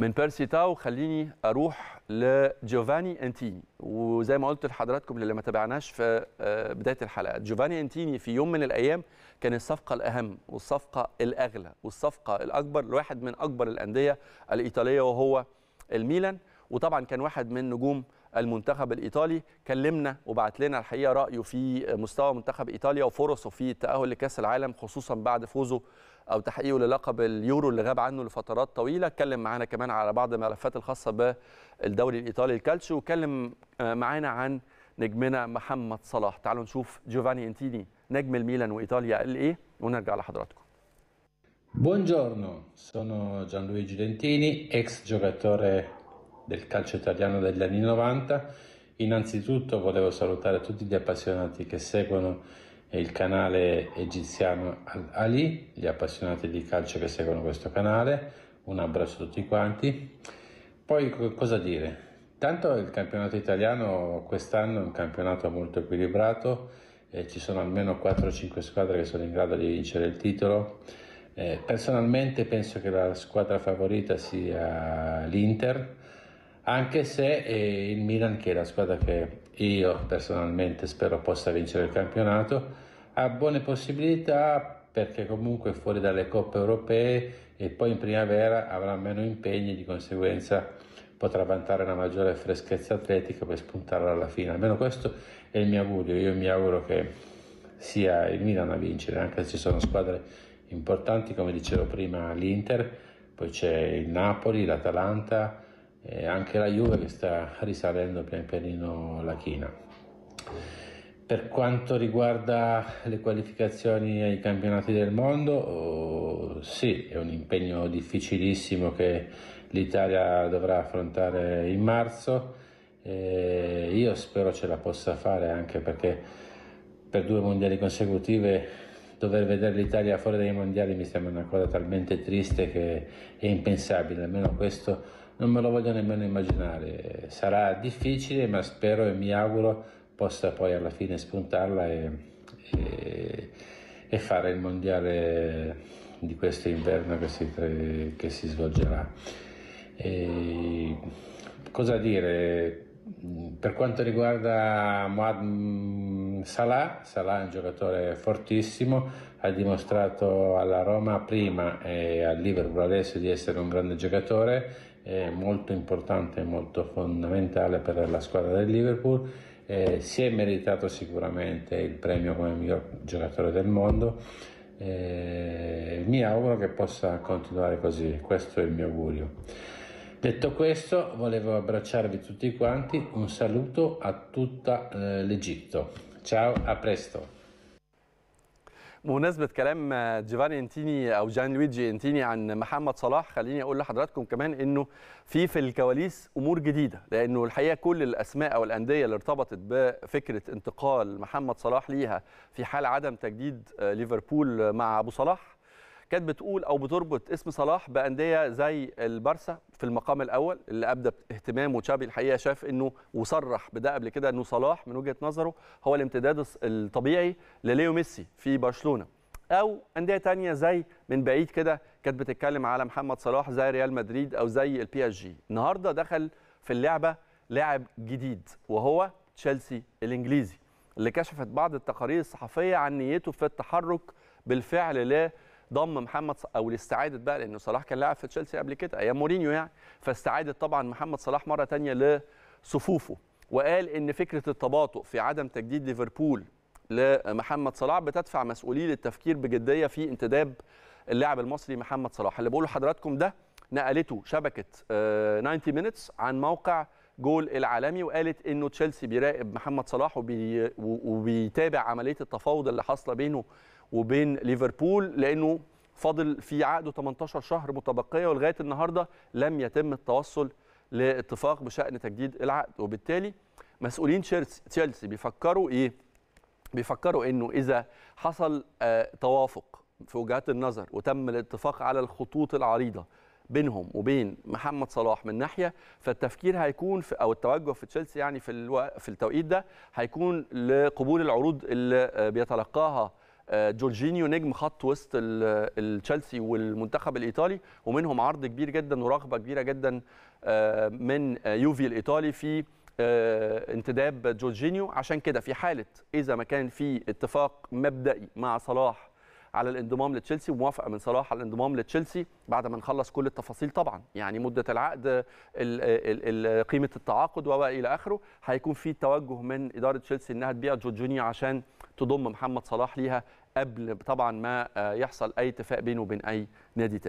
من بيرسي تاو خليني اروح لجيوفاني انتيني وزي ما قلت لحضراتكم اللي ما تابعناش في آه، بدايه الحلقه جيوفاني انتيني في يوم من الايام كان الصفقه الاهم والصفقه الاغلى والصفقه الاكبر لواحد من اكبر الانديه الايطاليه وهو الميلان وطبعا كان واحد من نجوم المنتخب الايطالي كلمنا وبعت لنا الحقيقه رايه في مستوى منتخب ايطاليا وفرصه في التاهل لكاس العالم خصوصا بعد فوزه او تحقيقه للقب اليورو اللي غاب عنه لفترات طويله اتكلم معانا كمان على بعض الملفات الخاصه بالدوري الايطالي الكالتشيو وكلم آه، معانا عن نجمنا محمد صلاح تعالوا نشوف جوفاني انتيني نجم الميلان وايطاليا قال ايه ونرجع لحضراتكم Buongiorno, sono Gianluigi Dentini, ex giocatore del calcio italiano degli anni 90. Innanzitutto volevo salutare tutti gli appassionati che seguono eh, il canale egiziano ali gli appassionati di calcio che seguono questo canale, un abbraccio a tutti quanti. Poi cosa dire? Tanto il campionato italiano quest'anno è un campionato molto equilibrato, eh, ci sono almeno 4-5 squadre che sono in grado di vincere il titolo. Eh, personalmente penso che la squadra favorita sia l'Inter, anche se eh, il Milan, che è la squadra che io personalmente spero possa vincere il campionato, ha buone possibilità perché comunque fuori dalle coppe europee e poi in primavera avrà meno impegni, di conseguenza potrà vantare una maggiore freschezza atletica per spuntare alla fine. Almeno questo è il mio augurio, io mi auguro che sia il Milan a vincere, anche se ci sono squadre importanti come dicevo prima l'Inter, poi c'è il Napoli, l'Atalanta, eh, anche la Juve che sta risalendo pian pianino la china. Per quanto riguarda le qualificazioni ai campionati del mondo, oh, sì, è un impegno difficilissimo che l'Italia dovrà affrontare in marzo. Eh, io spero ce la possa fare anche perché per due mondiali consecutive dover vedere l'Italia fuori dai mondiali mi sembra una cosa talmente triste che è impensabile, almeno questo non me lo voglio nemmeno immaginare. Sarà difficile, ma spero e mi auguro possa poi alla fine spuntarla e, e, e fare il mondiale di questo inverno che si, che si svolgerà. E cosa dire? Per quanto riguarda Mohamed Salah, Salah è un giocatore fortissimo, ha dimostrato alla Roma prima e al Liverpool adesso di essere un grande giocatore, molto importante e molto fondamentale per la squadra del Liverpool. Eh, si è meritato sicuramente il premio come miglior giocatore del mondo. Eh, mi auguro che possa continuare così, questo è il mio augurio. Detto questo, volevo abbracciarvi tutti quanti, un saluto a tutta eh, l'Egitto. Ciao, a presto. بمناسبة كلام آه، جيفاني انتيني او جان لويجي انتيني عن محمد صلاح خليني اقول لحضراتكم كمان انه في في الكواليس امور جديده لانه الحقيقه كل الاسماء او الانديه اللي ارتبطت بفكره انتقال محمد صلاح ليها في حال عدم تجديد آه، ليفربول مع ابو صلاح كانت بتقول او بتربط اسم صلاح بانديه زي البارسا في المقام الاول اللي ابدى اهتمام وتشابي الحقيقه شاف انه وصرح بده قبل كده انه صلاح من وجهه نظره هو الامتداد الطبيعي لليو ميسي في برشلونه او انديه تانية زي من بعيد كده كانت بتتكلم على محمد صلاح زي ريال مدريد او زي البي اس جي النهارده دخل في اللعبه لاعب جديد وهو تشيلسي الانجليزي اللي كشفت بعض التقارير الصحفيه عن نيته في التحرك بالفعل ل ضم محمد او الاستعاده بقى لانه صلاح كان لاعب في تشيلسي قبل كده ايام مورينيو يعني فاستعاده طبعا محمد صلاح مره ثانيه لصفوفه وقال ان فكره التباطؤ في عدم تجديد ليفربول لمحمد صلاح بتدفع مسؤوليه للتفكير بجديه في انتداب اللاعب المصري محمد صلاح اللي بقوله لحضراتكم ده نقلته شبكه 90 آه، مينتس عن موقع جول العالمي وقالت انه تشيلسي بيراقب محمد صلاح وبي... وبيتابع عمليه التفاوض اللي حاصله بينه وبين ليفربول لانه فاضل في عقده 18 شهر متبقيه ولغايه النهارده لم يتم التوصل لاتفاق بشان تجديد العقد وبالتالي مسؤولين تشيلسي بيفكروا ايه بيفكروا انه اذا حصل آه، توافق في وجهات النظر وتم الاتفاق على الخطوط العريضه بينهم وبين محمد صلاح من ناحيه فالتفكير هيكون في او التوجه في تشيلسي يعني في في التوقيت ده هيكون لقبول العروض اللي آه، بيتلقاها آه، جورجينيو نجم خط وسط تشيلسي والمنتخب الايطالي ومنهم عرض كبير جدا ورغبه كبيره جدا آه، من يوفي الايطالي في آه، انتداب جورجينيو عشان كده في حاله اذا ما كان في اتفاق مبدئي مع صلاح على الانضمام لتشيلسي وموافقه من صلاح على الانضمام لتشيلسي بعد ما نخلص كل التفاصيل طبعا يعني مده العقد الـ الـ الـ قيمه التعاقد والى اخره هيكون في توجه من اداره تشيلسي انها تبيع جورجينيا عشان تضم محمد صلاح ليها قبل طبعا ما آه، يحصل اي اتفاق بينه وبين اي نادي تاني